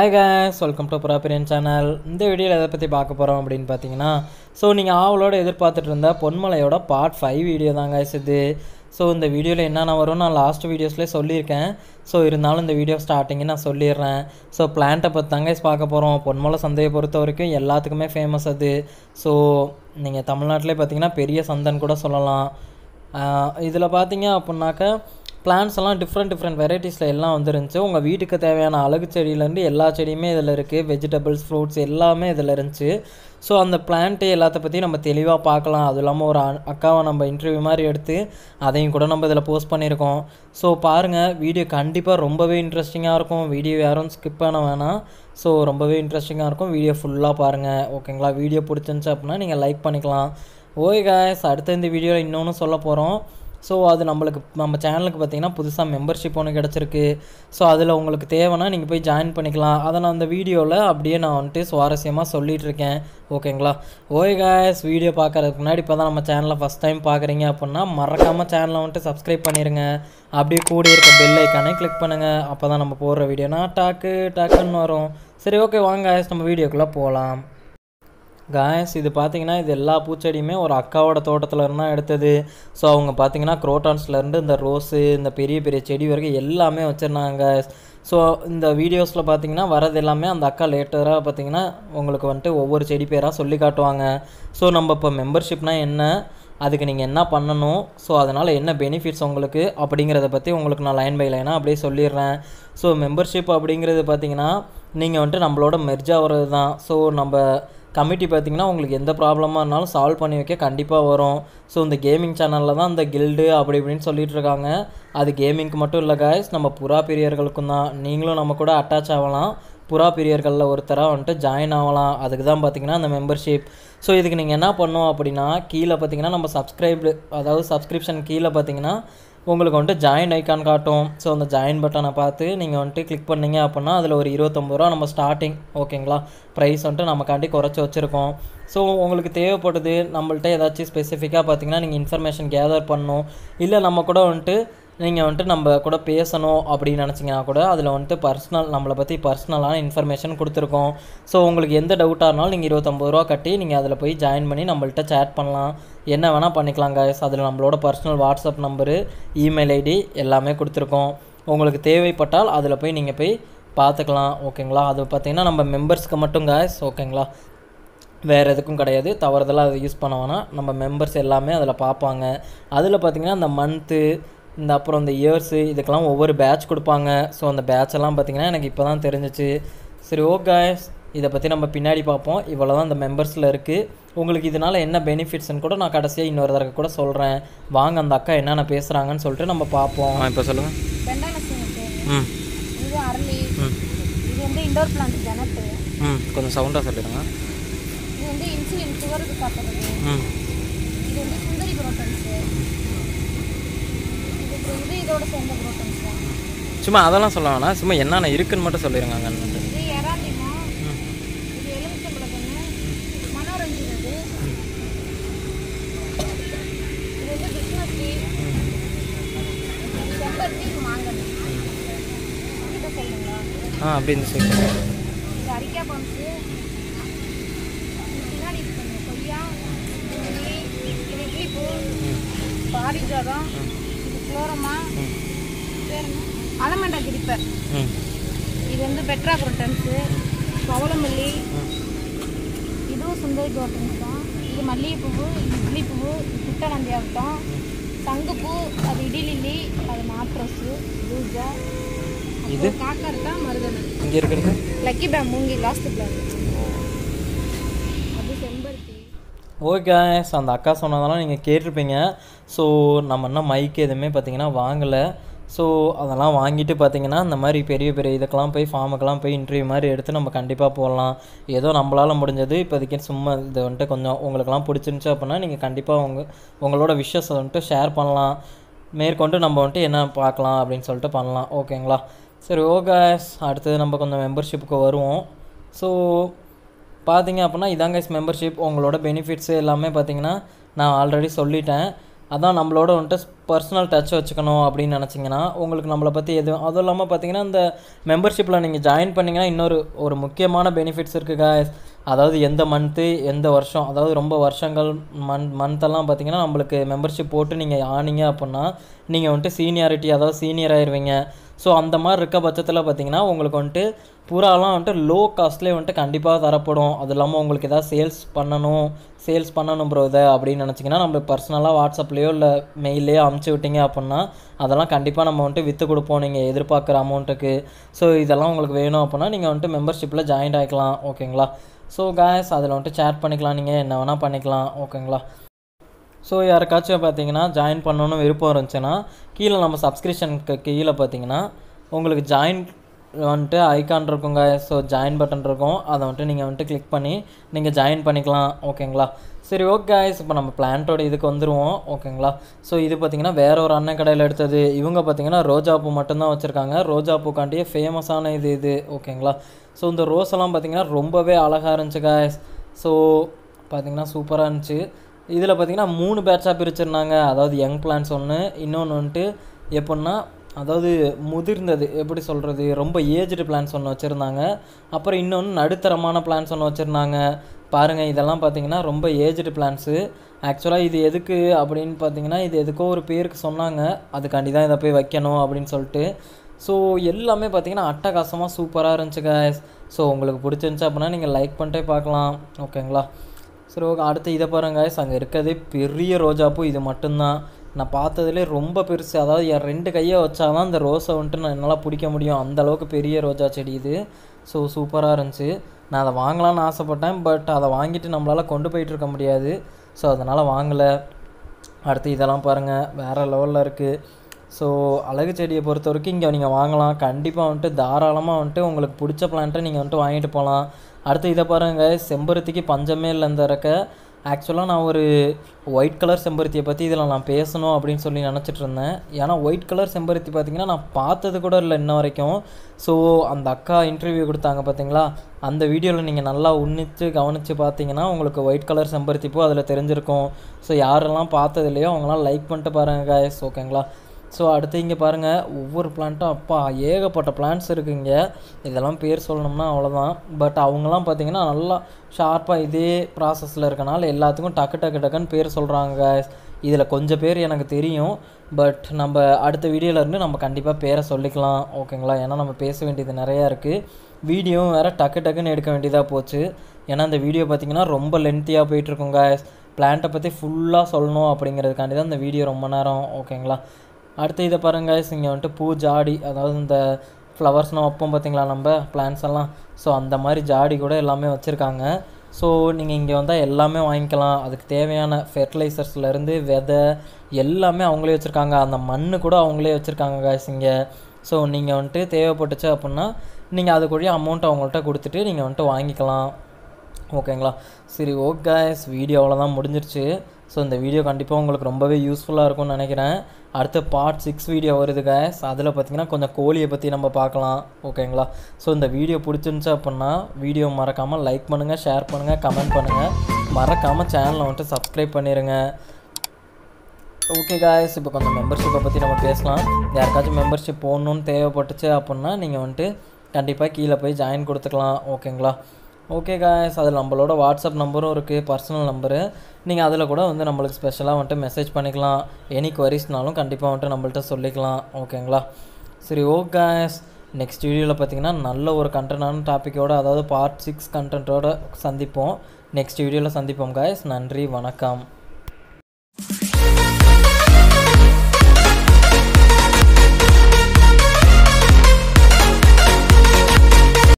hi guys welcome to ப்ராப்பரியன் channel இந்த வீடியோவில் எதை பற்றி பார்க்க போகிறோம் அப்படின்னு பார்த்தீங்கன்னா ஸோ நீங்கள் ஆவலோடு எதிர்பார்த்துட்டு இருந்தால் பொன்மலையோட பார்ட் ஃபைவ் வீடியோ தாங்க இது ஸோ இந்த வீடியோவில் என்னென்ன வரும் நான் லாஸ்ட் வீடியோஸ்லேயே சொல்லியிருக்கேன் ஸோ இருந்தாலும் இந்த வீடியோ ஸ்டார்டிங்கே நான் சொல்லிடுறேன் ஸோ பிளான்ட்டை பற்றி தாங்க பார்க்க போகிறோம் பொன்மலை சந்தையை பொறுத்த வரைக்கும் எல்லாத்துக்குமே ஃபேமஸ் அது ஸோ நீங்கள் தமிழ்நாட்டிலே பார்த்தீங்கன்னா பெரிய சந்தைன்னு கூட சொல்லலாம் இதில் பார்த்தீங்க அப்படின்னாக்கா பிளான்ஸ் எல்லாம் டிஃப்ரெண்ட் டிஃப்ரெண்ட் வெரைட்டிஸில் எல்லாம் வந்துருந்துச்சு உங்கள் வீட்டுக்கு தேவையான அழகு செடியிலேருந்து எல்லா செடியுமே இதில் இருக்குது வெஜிடபிள்ஸ் ஃப்ரூட்ஸ் எல்லாமே இதில் இருந்துச்சு ஸோ அந்த பிளான்ட்டு எல்லாத்த பற்றியும் நம்ம தெளிவாக பார்க்கலாம் அதுவும் இல்லாமல் ஒரு அக்காவை நம்ம இன்டர்வியூ மாதிரி எடுத்து அதையும் கூட நம்ம இதில் போஸ்ட் பண்ணியிருக்கோம் ஸோ பாருங்கள் வீடியோ கண்டிப்பாக ரொம்பவே இன்ட்ரெஸ்டிங்காக இருக்கும் வீடியோ யாரும் ஸ்கிப் பண்ண வேணாம் ஸோ ரொம்பவே இன்ட்ரெஸ்டிங்காக இருக்கும் வீடியோ ஃபுல்லாக பாருங்கள் ஓகேங்களா வீடியோ பிடிச்சிருந்துச்சு அப்படின்னா நீங்கள் லைக் பண்ணிக்கலாம் ஓகே காய்ஸ் அடுத்த இந்த வீடியோவில் இன்னொன்று சொல்ல போகிறோம் ஸோ அது நம்மளுக்கு நம்ம சேனலுக்கு பார்த்திங்கன்னா புதுசாக மெம்பர்ஷிப் ஒன்று கிடச்சிருக்கு ஸோ அதில் உங்களுக்கு தேவைன்னா நீங்கள் போய் ஜாயின் பண்ணிக்கலாம் அதை நான் அந்த வீடியோவில் அப்படியே நான் வந்துட்டு சுவாரஸ்யமாக சொல்லிகிட்ருக்கேன் ஓகேங்களா ஓகே காய்ஸ் வீடியோ பார்க்குறதுக்கு முன்னாடி இப்போ தான் நம்ம சேனலை ஃபஸ்ட் டைம் பார்க்குறீங்க அப்படின்னா மறக்காமல் சேனலை வந்துட்டு சப்ஸ்கிரைப் பண்ணிடுங்க அப்படியே கூட இருக்க பெல் ஐக்கானே கிளிக் பண்ணுங்கள் அப்போ தான் நம்ம போடுற வீடியோனா டாக்கு டாக்குன்னு வரும் சரி ஓகே வாங்க நம்ம வீடியோக்குள்ளே போகலாம் காயஸ் இது பார்த்தீங்கன்னா இது எல்லா பூச்செடியுமே ஒரு அக்காவோட தோட்டத்தில் இருந்தால் எடுத்தது ஸோ அவங்க பார்த்தீங்கன்னா குரோட்டான்ஸ்லேருந்து இந்த ரோஸு இந்த பெரிய பெரிய செடி வரைக்கும் எல்லாமே வச்சுருந்தாங்க ஸோ இந்த வீடியோஸில் பார்த்தீங்கன்னா வரது எல்லாமே அந்த அக்கா லேட்டராக பார்த்தீங்கன்னா உங்களுக்கு வந்துட்டு ஒவ்வொரு செடி பேராக சொல்லி காட்டுவாங்க ஸோ நம்ம இப்போ மெம்பர்ஷிப்னால் என்ன அதுக்கு நீங்கள் என்ன பண்ணணும் ஸோ அதனால் என்ன பெனிஃபிட்ஸ் உங்களுக்கு அப்படிங்கிறத பற்றி உங்களுக்கு நான் லைன் பை லைனாக அப்படியே சொல்லிடுறேன் ஸோ மெம்பர்ஷிப் அப்படிங்கிறது பார்த்தீங்கன்னா நீங்கள் வந்துட்டு நம்மளோட மெர்ஜாகிறது தான் ஸோ நம்ம கமிட்டி பார்த்திங்கன்னா உங்களுக்கு எந்த ப்ராப்ளமாக இருந்தாலும் சால்வ் பண்ணி வைக்க கண்டிப்பாக வரும் ஸோ இந்த கேமிங் சேனலில் தான் இந்த கில்டு அப்படி இப்படின்னு சொல்லிட்டு இருக்காங்க அது கேமிங்க்கு மட்டும் இல்லை காய்ஸ் நம்ம புறா பிரியர்களுக்கும் தான் நீங்களும் நம்ம கூட அட்டாச் ஆகலாம் புறா பிரியர்களில் ஒருத்தராக வந்துட்டு ஜாயின் ஆகலாம் அதுக்கு தான் பார்த்திங்கன்னா அந்த மெம்பர்ஷிப் ஸோ இதுக்கு நீங்கள் என்ன பண்ணோம் அப்படின்னா கீழே பார்த்தீங்கன்னா நம்ம சப்ஸ்கிரைப்டு அதாவது சப்ஸ்கிரிப்ஷன் கீழே பார்த்தீங்கன்னா உங்களுக்கு வந்துட்டு ஜாயின் ஐக்கான் காட்டும் ஸோ அந்த ஜாயின் பட்டனை பார்த்து நீங்கள் வந்துட்டு கிளிக் பண்ணிங்க அப்படின்னா அதில் ஒரு இருபத்தொம்பது ரூபா நம்ம ஸ்டார்டிங் ஓகேங்களா ப்ரைஸ் வந்துட்டு நமக்காண்டி குறைச்சி வச்சுருக்கோம் ஸோ உங்களுக்கு தேவைப்படுது நம்மள்ட்ட ஏதாச்சும் ஸ்பெசிஃபிக்காக பார்த்தீங்கன்னா நீங்கள் இன்ஃபர்மேஷன் கேதர் பண்ணணும் இல்லை நம்ம கூட வந்துட்டு நீங்கள் வந்துட்டு நம்ம கூட பேசணும் அப்படின்னு நினச்சிங்கன்னா கூட அதில் வந்துட்டு பர்சனல் நம்மளை பற்றி பர்சனலான இன்ஃபர்மேஷன் கொடுத்துருக்கோம் ஸோ உங்களுக்கு எந்த டவுட்டாக இருந்தாலும் நீங்கள் இருபத்தொம்பது ரூபா கட்டி நீங்கள் அதில் போய் ஜாயின் பண்ணி நம்மள்கிட்ட சேட் பண்ணலாம் என்ன வேணால் பண்ணிக்கலாம் கைஸ் அதில் நம்மளோட personal WhatsApp number email ID எல்லாமே கொடுத்துருக்கோம் உங்களுக்கு தேவைப்பட்டால் அதில் போய் நீங்கள் போய் பார்த்துக்கலாம் ஓகேங்களா அது பார்த்திங்கன்னா நம்ம மெம்பர்ஸ்க்கு மட்டும் கைஸ் ஓகேங்களா வேறு எதுக்கும் கிடையாது தவறுதலாக அதை யூஸ் பண்ணுவோன்னா நம்ம மெம்பர்ஸ் எல்லாமே அதில் பார்ப்பாங்க அதில் பார்த்திங்கன்னா அந்த மந்த்து இந்த அப்புறம் இந்த இயர்ஸு இதுக்கெல்லாம் ஒவ்வொரு பேட்ச் கொடுப்பாங்க ஸோ அந்த பேட்செல்லாம் பார்த்திங்கன்னா எனக்கு இப்போ தான் தெரிஞ்சிச்சு சரி ஓகே இதை பற்றி நம்ம பின்னாடி பார்ப்போம் இவ்வளோ தான் இந்த மெம்பர்ஸில் இருக்குது உங்களுக்கு இதனால் என்ன பெனிஃபிட்ஸ்னு கூட நான் கடைசியாக இன்னொரு தடவை கூட சொல்கிறேன் வாங்க அந்த அக்கா என்னென்ன பேசுகிறாங்கன்னு சொல்லிட்டு நம்ம பார்ப்போம் இப்போ சொல்லுங்கள் ம் ம் கொஞ்சம் சவுண்டாக சொல்லிடுங்க இது வந்து இன்சுலின் சுகருக்கு ம் இது வந்து சுந்தரி வந்து இதோட சேர்ந்த சும்மா அதெல்லாம் சொல்ல வேணாம் சும்மா என்னென்ன இருக்குன்னு மட்டும் சொல்லிடுங்க அங்கே இது இது வந்து செம்பருத்தி ஆ அப்படின்னு சொல்லுங்க அரிக்கா பம்ப்ஸு பின்னாடி குளோரமா அலமண்டா கிரிப்பர் இது வந்து பெட்ரா குரோட்டன்ஸு பவளமல்லி இதுவும் சுந்தரி குரோட்டன்ஸ் தான் இது மல்லிகைப்பூ இட்லிப்பூ புட்டவந்தி ஆகட்டும் சங்குப்பூ அது இடிலில்லி அது மாட்ரஸு பூஜா இது காக்கா இருக்கா மருதனை இங்கே இருக்கிறது லக்கி பேம் மூங்கி லாஸ்ட் பிளாக் ஓகே அந்த அக்கா சொன்னதெல்லாம் நீங்கள் கேட்டிருப்பீங்க ஸோ நம்ம என்ன மைக் எதுவுமே பார்த்தீங்கன்னா வாங்கலை ஸோ அதெல்லாம் வாங்கிட்டு பார்த்தீங்கன்னா இந்த மாதிரி பெரிய பெரிய இதுக்கெல்லாம் போய் ஃபார்முக்கெல்லாம் போய் இன்டர்வியூ மாதிரி எடுத்து நம்ம கண்டிப்பாக போடலாம் ஏதோ நம்மளால் முடிஞ்சது இப்போதைக்கு சும்மா இது வந்துட்டு கொஞ்சம் உங்களுக்கெல்லாம் பிடிச்சிருந்துச்சு அப்படின்னா நீங்கள் கண்டிப்பாக உங்கள் உங்களோட விஷஸ் வந்துட்டு ஷேர் பண்ணலாம் மேற்கொண்டு நம்ம வந்துட்டு என்ன பார்க்கலாம் அப்படின்னு சொல்லிட்டு பண்ணலாம் ஓகேங்களா சரி ஓகே அடுத்தது நம்ம கொஞ்சம் மெம்பர்ஷிப்புக்கு வருவோம் ஸோ பார்த்தீங்க அப்படின்னா இதாங்க மெம்பர்ஷிப் உங்களோட பெனிஃபிட்ஸு எல்லாமே பார்த்தீங்கன்னா நான் ஆல்ரெடி சொல்லிட்டேன் அதான் நம்மளோட வந்துட்டு பர்சனல் டச் வச்சுக்கணும் அப்படின்னு நினச்சிங்கன்னா உங்களுக்கு நம்மளை பற்றி எதுவும் அதுவும் இல்லாமல் பார்த்தீங்கன்னா இந்த மெம்பர்ஷிப்பில் நீங்கள் ஜாயின் பண்ணிங்கன்னா இன்னொரு ஒரு முக்கியமான பெனிஃபிட்ஸ் இருக்குது காய்ஸ் அதாவது எந்த மந்த்து எந்த வருஷம் அதாவது ரொம்ப வருஷங்கள் மந்த் மந்த்தெல்லாம் பார்த்தீங்கன்னா நம்மளுக்கு மெம்பர்ஷிப் போட்டு நீங்கள் ஆனீங்க அப்படின்னா நீங்கள் வந்துட்டு சீனியாரிட்டி அதாவது சீனியர் ஆயிடுவீங்க ஸோ அந்த மாதிரி இருக்க பட்சத்தில் பார்த்திங்கன்னா உங்களுக்கு வந்துட்டு புறாலாம் வந்துட்டு லோ காஸ்ட்லேயே வந்துட்டு கண்டிப்பாக தரப்படும் அது இல்லாமல் உங்களுக்கு எதாவது சேல்ஸ் பண்ணணும் சேல்ஸ் பண்ணணும் ப்ரோ இதை அப்படின்னு நினச்சிங்கன்னா நம்ம பர்சனலாக வாட்ஸ்அப்லேயோ இல்லை மெயிலையோ அமுச்சு விட்டிங்க அப்படின்னா அதெல்லாம் கண்டிப்பாக நம்ம வந்துட்டு விற்று கொடுப்போம் நீங்கள் எதிர்பார்க்குற அமௌண்ட்டுக்கு ஸோ இதெல்லாம் உங்களுக்கு வேணும் அப்படின்னா நீங்கள் வந்துட்டு மெம்பர்ஷிப்பில் ஜாயின் ஆகிக்கலாம் ஓகேங்களா ஸோ கேஸ் அதில் வந்துட்டு சேட் பண்ணிக்கலாம் நீங்கள் என்ன வேணால் பண்ணிக்கலாம் ஓகேங்களா ஸோ யாருக்காச்சும் பார்த்தீங்கன்னா ஜாயின் பண்ணணும்னு விருப்பம் இருந்துச்சுன்னா கீழே நம்ம சப்ஸ்கிரிப்ஷனுக்கு கீழே பார்த்தீங்கன்னா உங்களுக்கு ஜாயின் வந்துட்டு ஐக்கான் இருக்குங்க ஸோ ஜாயின் பட்டன் இருக்கும் அதை வந்துட்டு நீங்கள் வந்துட்டு கிளிக் பண்ணி நீங்கள் ஜாயின் பண்ணிக்கலாம் ஓகேங்களா சரி ஓகே காய்ஸ் இப்போ நம்ம பிளான்ட்டோட இதுக்கு வந்துடுவோம் ஓகேங்களா ஸோ இது பார்த்திங்கன்னா வேற ஒரு அண்ணன் கடையில் எடுத்தது இவங்க பார்த்திங்கன்னா பூ மட்டும்தான் வச்சுருக்காங்க ரோஜா பூக்காண்டியே ஃபேமஸான இது இது ஓகேங்களா ஸோ இந்த ரோஸ் எல்லாம் பார்த்திங்கன்னா ரொம்பவே அழகாக இருந்துச்சு காய்ஸ் ஸோ பார்த்திங்கன்னா சூப்பராக இருந்துச்சு இதில் பார்த்திங்கன்னா மூணு பேட்சாக பிரிச்சிருந்தாங்க அதாவது யங் பிளான்ஸ் ஒன்று இன்னொன்று வந்துட்டு எப்படின்னா அதாவது முதிர்ந்தது எப்படி சொல்கிறது ரொம்ப ஏஜ்டு பிளான்ஸ் ஒன்று வச்சுருந்தாங்க அப்புறம் இன்னொன்று நடுத்தரமான பிளான்ஸ் ஒன்று வச்சுருந்தாங்க பாருங்கள் இதெல்லாம் பார்த்தீங்கன்னா ரொம்ப ஏஜ்டு பிளான்ஸு ஆக்சுவலாக இது எதுக்கு அப்படின்னு பார்த்தீங்கன்னா இது எதுக்கோ ஒரு பேருக்கு சொன்னாங்க அதுக்காண்டி தான் இதை போய் வைக்கணும் அப்படின்னு சொல்லிட்டு ஸோ எல்லாமே பார்த்தீங்கன்னா அட்டகாசமாக சூப்பராக இருந்துச்சு ஸோ உங்களுக்கு பிடிச்சிருந்துச்சி அப்படின்னா நீங்கள் லைக் பண்ணிட்டே பார்க்கலாம் ஓகேங்களா சரி ஓகே அடுத்து இதை பாருங்க அங்கே இருக்கிறதே பெரிய ரோஜா பூ இது மட்டும்தான் நான் பார்த்ததுலே ரொம்ப பெருசு அதாவது என் ரெண்டு கையை தான் அந்த ரோஸை வந்துட்டு நான் என்னால் பிடிக்க முடியும் அந்த அளவுக்கு பெரிய ரோஜா செடி இது ஸோ சூப்பராக இருந்துச்சு நான் அதை வாங்கலாம்னு ஆசைப்பட்டேன் பட் அதை வாங்கிட்டு நம்மளால் கொண்டு போயிட்டு இருக்க முடியாது ஸோ அதனால் வாங்கலை அடுத்து இதெல்லாம் பாருங்கள் வேறு லெவலில் இருக்குது ஸோ அழகு செடியை பொறுத்த வரைக்கும் இங்கே நீங்கள் வாங்கலாம் கண்டிப்பாக வந்துட்டு தாராளமாக வந்துட்டு உங்களுக்கு பிடிச்ச பிளான்ட்டை நீங்கள் வந்துட்டு வாங்கிட்டு போகலாம் அடுத்து இதை பாருங்கள் செம்பருத்திக்கு பஞ்சமே இந்த இருக்க ஆக்சுவலாக நான் ஒரு ஒயிட் கலர் செம்பருத்தியை பற்றி இதில் நான் பேசணும் அப்படின்னு சொல்லி நினச்சிட்டு இருந்தேன் ஏன்னா ஒயிட் கலர் செம்பருத்தி பார்த்திங்கன்னா நான் பார்த்தது கூட இல்லை இன்ன வரைக்கும் ஸோ அந்த அக்கா இன்டர்வியூ கொடுத்தாங்க பார்த்தீங்களா அந்த வீடியோவில் நீங்கள் நல்லா உன்னித்து கவனித்து பார்த்தீங்கன்னா உங்களுக்கு ஒயிட் கலர் செம்பருத்தி பூ அதில் தெரிஞ்சிருக்கும் ஸோ யாரெல்லாம் பார்த்தது இல்லையோ அவங்களாம் லைக் பண்ணிட்டு பாருங்கள் காய்ஸ் ஓகேங்களா ஸோ அடுத்து இங்கே பாருங்கள் ஒவ்வொரு பிளான்ட்டும் அப்பா ஏகப்பட்ட இருக்குது இருக்குங்க இதெல்லாம் பேர் சொல்லணும்னா அவ்வளோதான் பட் அவங்களாம் பார்த்திங்கன்னா நல்லா ஷார்ப்பாக இதே ப்ராசஸில் இருக்கனால எல்லாத்துக்கும் டக்கு டக்கு டக்குன்னு பேர் சொல்கிறாங்க இதில் கொஞ்சம் பேர் எனக்கு தெரியும் பட் நம்ம அடுத்த வீடியோலேருந்து நம்ம கண்டிப்பாக பேரை சொல்லிக்கலாம் ஓகேங்களா ஏன்னா நம்ம பேச வேண்டியது நிறையா இருக்குது வீடியோவும் வேறு டக்கு டக்குன்னு எடுக்க வேண்டியதாக போச்சு ஏன்னா இந்த வீடியோ பார்த்திங்கன்னா ரொம்ப லென்த்தியாக போயிட்டுருக்குங்க பிளான்ட்டை பற்றி ஃபுல்லாக சொல்லணும் அப்படிங்கிறதுக்காண்டி தான் இந்த வீடியோ ரொம்ப நேரம் ஓகேங்களா அடுத்து இதை பாருங்கள் இங்கே வந்துட்டு பூ ஜாடி அதாவது இந்த ஃப்ளவர்ஸ்லாம் வைப்போம் பார்த்திங்களா நம்ம பிளான்ஸ் எல்லாம் ஸோ அந்த மாதிரி ஜாடி கூட எல்லாமே வச்சுருக்காங்க ஸோ நீங்கள் இங்கே வந்தால் எல்லாமே வாங்கிக்கலாம் அதுக்கு தேவையான ஃபெர்டிலைசர்ஸ்லேருந்து விதை எல்லாமே அவங்களே வச்சுருக்காங்க அந்த மண் கூட அவங்களே வச்சுருக்காங்க காய்ஸ் இங்கே ஸோ நீங்கள் வந்துட்டு தேவைப்பட்டுச்சு அப்படின்னா நீங்கள் அதுக்குரிய அமௌண்ட் அவங்கள்ட்ட கொடுத்துட்டு நீங்கள் வந்துட்டு வாங்கிக்கலாம் ஓகேங்களா சரி ஓகே காய்ஸ் வீடியோ அவ்வளோதான் முடிஞ்சிருச்சு ஸோ இந்த வீடியோ கண்டிப்பாக உங்களுக்கு ரொம்பவே யூஸ்ஃபுல்லாக இருக்கும்னு நினைக்கிறேன் அடுத்த பார்ட் சிக்ஸ் வீடியோ வருது கேஸ் அதில் பார்த்திங்கன்னா கொஞ்சம் கோழியை பற்றி நம்ம பார்க்கலாம் ஓகேங்களா ஸோ இந்த வீடியோ பிடிச்சிருந்துச்சு அப்படின்னா வீடியோ மறக்காமல் லைக் பண்ணுங்கள் ஷேர் பண்ணுங்கள் கமெண்ட் பண்ணுங்கள் மறக்காமல் சேனலை வந்துட்டு சப்ஸ்கிரைப் பண்ணிடுங்க ஓகே காய்ஸ் இப்போ கொஞ்சம் மெம்பர்ஷிப்பை பற்றி நம்ம பேசலாம் யாருக்காச்சும் மெம்பர்ஷிப் போடணுன்னு தேவைப்பட்டுச்சு அப்படின்னா நீங்கள் வந்துட்டு கண்டிப்பாக கீழே போய் ஜாயின் கொடுத்துக்கலாம் ஓகேங்களா ஓகே காய்ஸ் அதில் நம்மளோட வாட்ஸ்அப் நம்பரும் இருக்குது பர்சனல் நம்பரு நீங்கள் அதில் கூட வந்து நம்மளுக்கு ஸ்பெஷலாக வந்துட்டு மெசேஜ் பண்ணிக்கலாம் எனி குவரிஸ்னாலும் கண்டிப்பாக வந்துட்டு நம்மள்ட்ட சொல்லிக்கலாம் ஓகேங்களா சரி ஓகே காய்ஸ் நெக்ஸ்ட் வீடியோவில் பார்த்தீங்கன்னா நல்ல ஒரு கண்டென்டான டாப்பிக்கோடு அதாவது பார்ட் சிக்ஸ் கண்டென்ட்டோடு சந்திப்போம் நெக்ஸ்ட் வீடியோவில் சந்திப்போம் காய்ஸ் நன்றி வணக்கம்